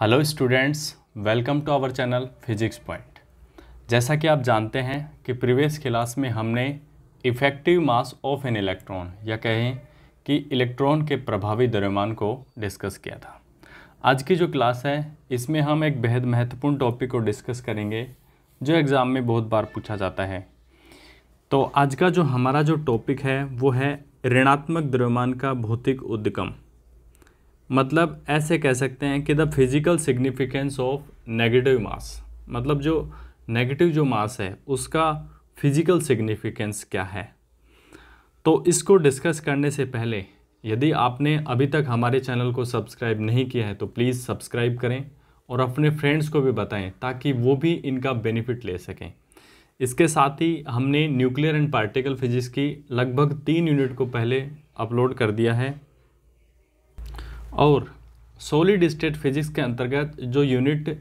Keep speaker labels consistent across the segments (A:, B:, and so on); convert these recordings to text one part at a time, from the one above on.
A: hello students welcome to our channel physics point जैसा कि आप जानते हैं कि प्रीवियस क्लास में हमने effective mass of an electron या कहें कि इलेक्ट्रॉन के प्रभावी द्रव्यमान को डिस्कस किया था आज की जो क्लास है इसमें हम एक बेहद महत्वपूर्ण टॉपिक को डिस्कस करेंगे जो एग्ज़ाम में बहुत बार पूछा जाता है तो आज का जो हमारा जो टॉपिक है वो है ऋणात्मक द्रव्यमान का भौतिक उद्गम मतलब ऐसे कह सकते हैं कि the physical significance of negative mass मतलब जो नेगेटिव जो मास है उसका फिज़िकल सिग्निफिकेंस क्या है तो इसको डिस्कस करने से पहले यदि आपने अभी तक हमारे चैनल को सब्सक्राइब नहीं किया है तो प्लीज़ सब्सक्राइब करें और अपने फ्रेंड्स को भी बताएं ताकि वो भी इनका बेनिफिट ले सकें इसके साथ ही हमने न्यूक्लियर एंड पार्टिकल फिजिक्स की लगभग तीन यूनिट को पहले अपलोड कर दिया है और सॉलिड स्टेट फिजिक्स के अंतर्गत जो यूनिट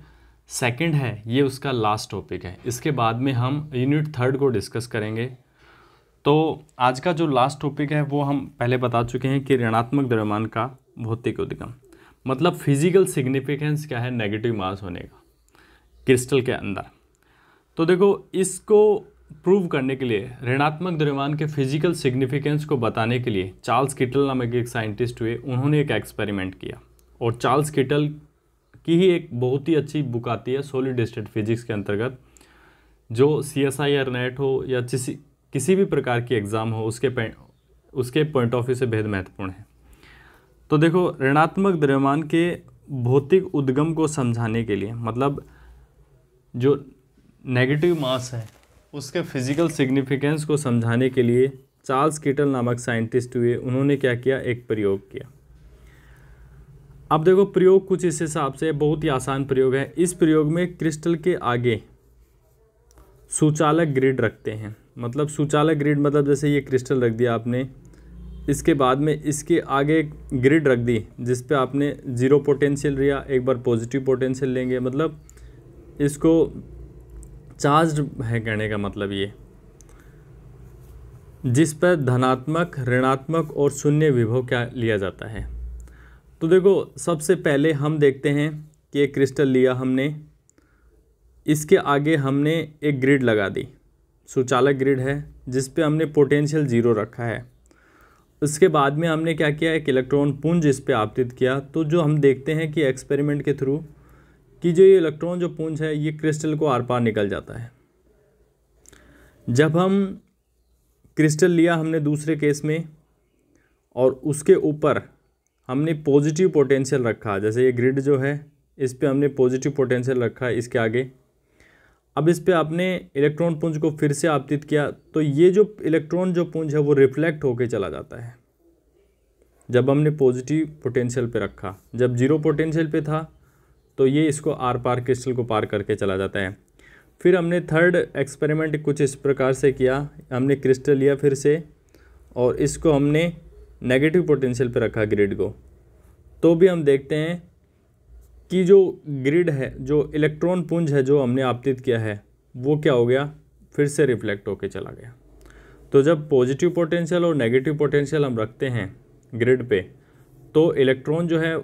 A: सेकंड है ये उसका लास्ट टॉपिक है इसके बाद में हम यूनिट थर्ड को डिस्कस करेंगे तो आज का जो लास्ट टॉपिक है वो हम पहले बता चुके हैं कि ऋणात्मक द्रव्यमान का भौतिक उद्गम मतलब फिजिकल सिग्निफिकेंस क्या है नेगेटिव मास होने का क्रिस्टल के अंदर तो देखो इसको प्रूव करने के लिए ऋणात्मक द्रव्यमान के फिजिकल सिग्निफिकेंस को बताने के लिए चार्ल्स किटल नामक एक साइंटिस्ट हुए उन्होंने एक एक्सपेरिमेंट किया और चार्ल्स किटल की ही एक बहुत ही अच्छी बुक आती है सोलिड स्टेट फिजिक्स के अंतर्गत जो C S I R NET हो या किसी किसी भी प्रकार की एग्ज़ाम हो उसके उसके पॉइंट ऑफ व्यू से बेहद महत्वपूर्ण है तो देखो ऋणात्मक द्रव्यमान के भौतिक उद्गम को समझाने के लिए मतलब जो नेगेटिव मास है उसके फिज़िकल सिग्निफिकेंस को समझाने के लिए चार्ल्स किटल नामक साइंटिस्ट हुए उन्होंने क्या किया एक प्रयोग किया अब देखो प्रयोग कुछ इस हिसाब से बहुत ही आसान प्रयोग है इस प्रयोग में क्रिस्टल के आगे सुचालक ग्रिड रखते हैं मतलब सुचालक ग्रिड मतलब जैसे ये क्रिस्टल रख दिया आपने इसके बाद में इसके आगे एक ग्रिड रख दी जिस पे आपने ज़ीरो पोटेंशियल लिया एक बार पॉजिटिव पोटेंशियल लेंगे मतलब इसको चार्ज है कहने का मतलब ये जिस पर धनात्मक ऋणात्मक और शून्य विभव क्या लिया जाता है तो देखो सबसे पहले हम देखते हैं कि एक क्रिस्टल लिया हमने इसके आगे हमने एक ग्रिड लगा दी सुचालक ग्रिड है जिस पे हमने पोटेंशियल ज़ीरो रखा है उसके बाद में हमने क्या किया एक इलेक्ट्रॉन पुंज इस पर आपतित किया तो जो हम देखते हैं कि एक्सपेरिमेंट के थ्रू कि जो ये इलेक्ट्रॉन जो पूंज है ये क्रिस्टल को आर पार निकल जाता है जब हम क्रिस्टल लिया हमने दूसरे केस में और उसके ऊपर हमने पॉजिटिव पोटेंशियल रखा जैसे ये ग्रिड जो है इस पर हमने पॉजिटिव पोटेंशियल रखा इसके आगे अब इस पर आपने इलेक्ट्रॉन पुंज को फिर से आपतित किया तो ये जो इलेक्ट्रॉन जो पुंज है वो रिफ्लेक्ट होके चला जाता है जब हमने पॉजिटिव पोटेंशियल पे रखा जब जीरो पोटेंशियल पे था तो ये इसको आर पार क्रिस्टल को पार करके चला जाता है फिर हमने थर्ड एक्सपेरिमेंट कुछ इस प्रकार से किया हमने क्रिस्टल लिया फिर से और इसको हमने नेगेटिव पोटेंशियल पर रखा ग्रिड को तो भी हम देखते हैं कि जो ग्रिड है जो इलेक्ट्रॉन पुंज है जो हमने आपतित किया है वो क्या हो गया फिर से रिफ्लेक्ट होके चला गया तो जब पॉजिटिव पोटेंशियल और नेगेटिव पोटेंशियल हम रखते हैं ग्रिड पे तो इलेक्ट्रॉन जो है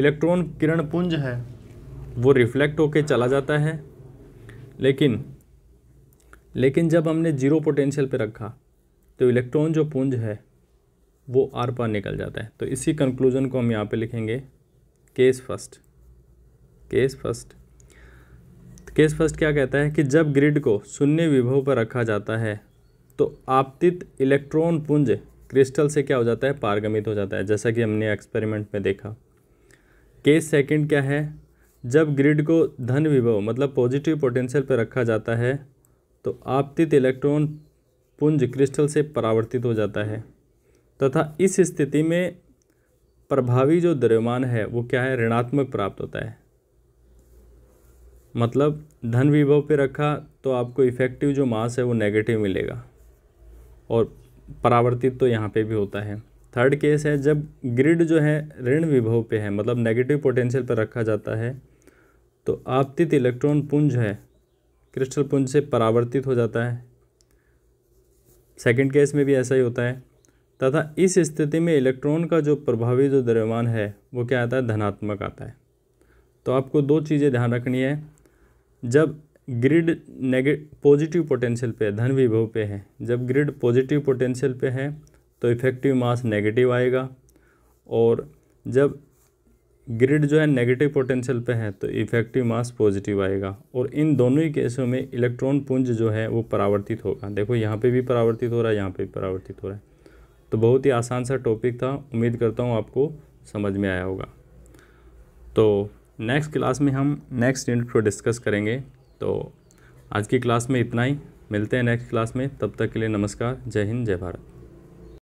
A: इलेक्ट्रॉन किरण पुंज है वो रिफ्लेक्ट होके चला जाता है लेकिन लेकिन जब हमने जीरो पोटेंशियल पे रखा तो इलेक्ट्रॉन जो पुंज है वो आर पार निकल जाता है तो इसी कंक्लूजन को हम यहाँ पे लिखेंगे case first case first case first क्या कहता है कि जब ग्रिड को शून्य विभव पर रखा जाता है तो आपतित इलेक्ट्रॉन पुंज क्रिस्टल से क्या हो जाता है पारगमित हो जाता है जैसा कि हमने एक्सपेरिमेंट में देखा केस सेकंड क्या है जब ग्रिड को धन विभव मतलब पॉजिटिव पोटेंशियल पर रखा जाता है तो आपतित इलेक्ट्रॉन पुंज क्रिस्टल से परावर्तित हो जाता है तथा इस स्थिति में प्रभावी जो द्रव्यमान है वो क्या है ऋणात्मक प्राप्त होता है मतलब धन विभव पे रखा तो आपको इफेक्टिव जो मास है वो नेगेटिव मिलेगा और परावर्तित तो यहाँ पे भी होता है थर्ड केस है जब ग्रिड जो है ऋण विभव पे है मतलब नेगेटिव पोटेंशियल पर रखा जाता है तो आपतित इलेक्ट्रॉन पुंज है क्रिस्टल पुंज से परावर्तित हो जाता है सेकंड केस में भी ऐसा ही होता है तथा इस स्थिति में इलेक्ट्रॉन का जो प्रभावी जो द्रव्यमान है वो क्या आता है धनात्मक आता है तो आपको दो चीज़ें ध्यान रखनी है जब ग्रिड नेगे पॉजिटिव पोटेंशियल पे धन विभव पे है जब ग्रिड पॉजिटिव पोटेंशियल पे है तो इफेक्टिव मास नेगेटिव आएगा और जब ग्रिड जो है नेगेटिव पोटेंशियल पे है तो इफेक्टिव मास पॉजिटिव आएगा और इन दोनों ही केसों में इलेक्ट्रॉन पुंज जो है वो परावर्तित होगा देखो यहाँ पे भी परावर्तित हो रहा है यहाँ पे भी परावर्तित हो रहा है तो बहुत ही आसान सा टॉपिक था उम्मीद करता हूँ आपको समझ में आया होगा तो नेक्स्ट क्लास में हम नेक्स्ट यूनिट को डिस्कस करेंगे तो आज की क्लास में इतना ही मिलते हैं नेक्स्ट क्लास में तब तक के लिए नमस्कार जय हिंद जय भारत